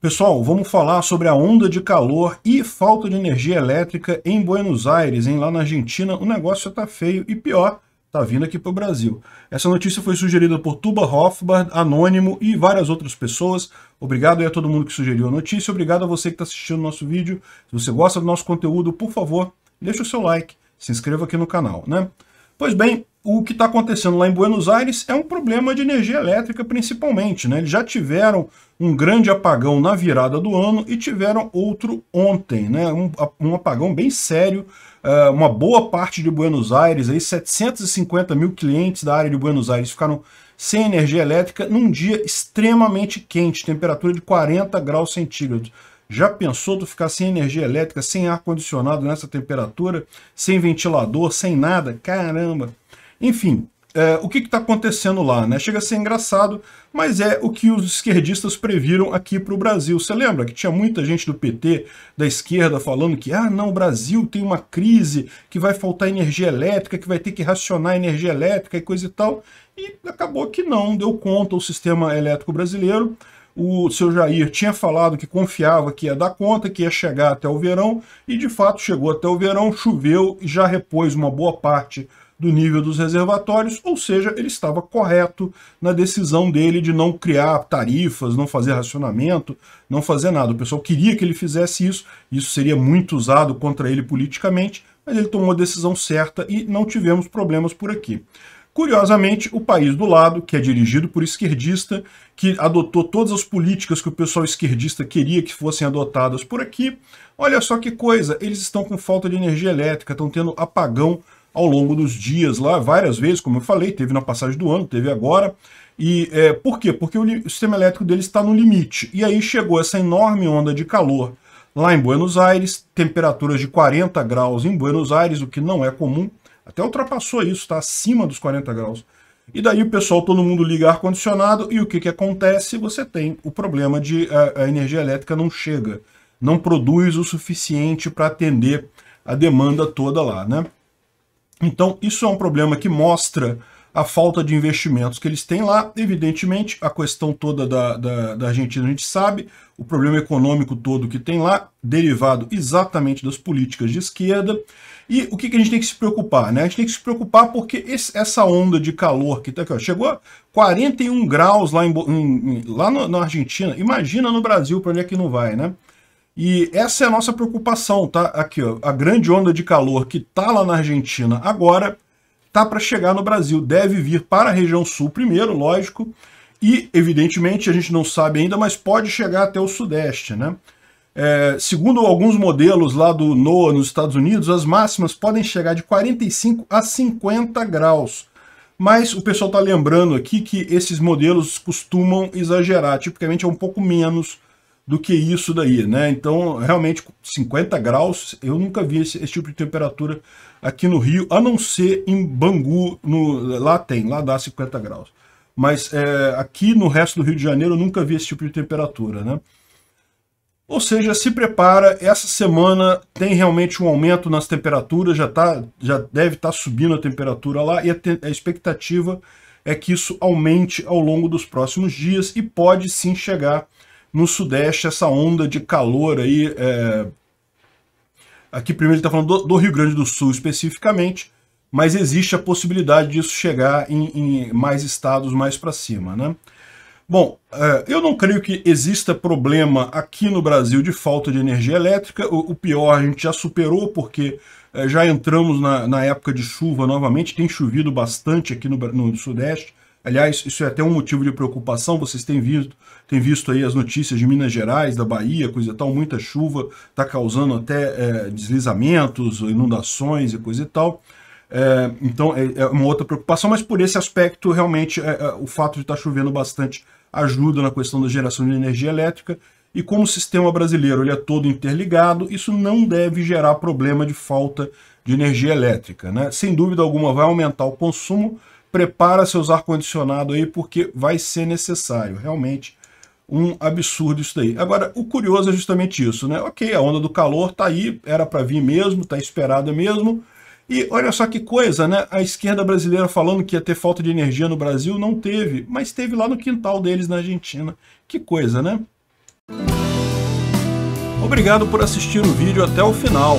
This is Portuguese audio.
Pessoal, vamos falar sobre a onda de calor e falta de energia elétrica em Buenos Aires, hein? lá na Argentina. O negócio está feio e pior, está vindo aqui para o Brasil. Essa notícia foi sugerida por Tuba Hoffbard, Anônimo e várias outras pessoas. Obrigado aí a todo mundo que sugeriu a notícia. Obrigado a você que está assistindo o nosso vídeo. Se você gosta do nosso conteúdo, por favor, deixa o seu like, se inscreva aqui no canal. né? Pois bem, o que está acontecendo lá em Buenos Aires é um problema de energia elétrica principalmente. Né? Eles já tiveram um grande apagão na virada do ano e tiveram outro ontem, né? um, um apagão bem sério. Eh, uma boa parte de Buenos Aires, aí 750 mil clientes da área de Buenos Aires ficaram sem energia elétrica num dia extremamente quente, temperatura de 40 graus centígrados. Já pensou tu ficar sem energia elétrica, sem ar-condicionado nessa temperatura, sem ventilador, sem nada? Caramba! Enfim, é, o que está acontecendo lá? Né? Chega a ser engraçado, mas é o que os esquerdistas previram aqui para o Brasil. Você lembra que tinha muita gente do PT, da esquerda, falando que ah, não, o Brasil tem uma crise, que vai faltar energia elétrica, que vai ter que racionar energia elétrica e coisa e tal. E acabou que não, deu conta o sistema elétrico brasileiro. O seu Jair tinha falado que confiava que ia dar conta, que ia chegar até o verão, e de fato chegou até o verão, choveu e já repôs uma boa parte do nível dos reservatórios, ou seja, ele estava correto na decisão dele de não criar tarifas, não fazer racionamento, não fazer nada. O pessoal queria que ele fizesse isso, isso seria muito usado contra ele politicamente, mas ele tomou a decisão certa e não tivemos problemas por aqui. Curiosamente, o país do lado, que é dirigido por esquerdista, que adotou todas as políticas que o pessoal esquerdista queria que fossem adotadas por aqui, olha só que coisa, eles estão com falta de energia elétrica, estão tendo apagão ao longo dos dias lá, várias vezes, como eu falei, teve na passagem do ano, teve agora. E é, por quê? Porque o sistema elétrico dele está no limite. E aí chegou essa enorme onda de calor lá em Buenos Aires, temperaturas de 40 graus em Buenos Aires, o que não é comum, até ultrapassou isso, está acima dos 40 graus. E daí o pessoal, todo mundo liga ar-condicionado, e o que, que acontece? Você tem o problema de a, é, a energia elétrica não chega, não produz o suficiente para atender a demanda toda lá, né? Então, isso é um problema que mostra a falta de investimentos que eles têm lá. Evidentemente, a questão toda da, da, da, Argentina a gente sabe, o problema econômico todo que tem lá, derivado exatamente das políticas de esquerda. E o que, que a gente tem que se preocupar? Né? A gente tem que se preocupar porque esse, essa onda de calor que está aqui, ó, chegou a 41 graus lá, em, em lá no, na Argentina. Imagina no Brasil para onde é que não vai, né? E essa é a nossa preocupação, tá? Aqui, ó, a grande onda de calor que tá lá na Argentina agora tá para chegar no Brasil. Deve vir para a região sul primeiro, lógico, e evidentemente a gente não sabe ainda, mas pode chegar até o sudeste, né? É, segundo alguns modelos lá do NOAA nos Estados Unidos, as máximas podem chegar de 45 a 50 graus. Mas o pessoal está lembrando aqui que esses modelos costumam exagerar, tipicamente é um pouco menos do que isso daí, né? Então, realmente, 50 graus, eu nunca vi esse, esse tipo de temperatura aqui no Rio, a não ser em Bangu, no, lá tem, lá dá 50 graus. Mas é, aqui no resto do Rio de Janeiro eu nunca vi esse tipo de temperatura, né? Ou seja, se prepara, essa semana tem realmente um aumento nas temperaturas, já, tá, já deve estar tá subindo a temperatura lá, e a, te, a expectativa é que isso aumente ao longo dos próximos dias e pode sim chegar no Sudeste, essa onda de calor aí. É... Aqui primeiro ele está falando do, do, Rio Grande do Sul especificamente, mas existe a possibilidade disso chegar em, em mais estados mais para cima. Né? Bom, é, eu não creio que exista problema aqui no Brasil de falta de energia elétrica. O pior a gente já superou, porque é, já entramos na, na época de chuva novamente, tem chovido bastante aqui no, no Sudeste. Aliás, isso é até um motivo de preocupação, vocês têm visto, têm visto aí as notícias de Minas Gerais, da Bahia, coisa e tal, muita chuva, está causando até é, deslizamentos, inundações e coisa e tal. É, então é, é uma outra preocupação, mas por esse aspecto, realmente, é, é o fato de estar tá chovendo bastante ajuda na questão da geração de energia elétrica, e como o sistema brasileiro ele é todo interligado, isso não deve gerar problema de falta de energia elétrica. Né? Sem dúvida alguma vai aumentar o consumo, prepara seus ar-condicionado aí, porque vai ser necessário. Realmente, um absurdo isso daí. Agora, o curioso é justamente isso, né? Ok, a onda do calor tá aí, era para vir mesmo, tá esperada mesmo. E olha só que coisa, né? A esquerda brasileira falando que ia ter falta de energia no Brasil, não teve, mas teve lá no quintal deles na Argentina. Que coisa, né? Obrigado por assistir o vídeo até o final.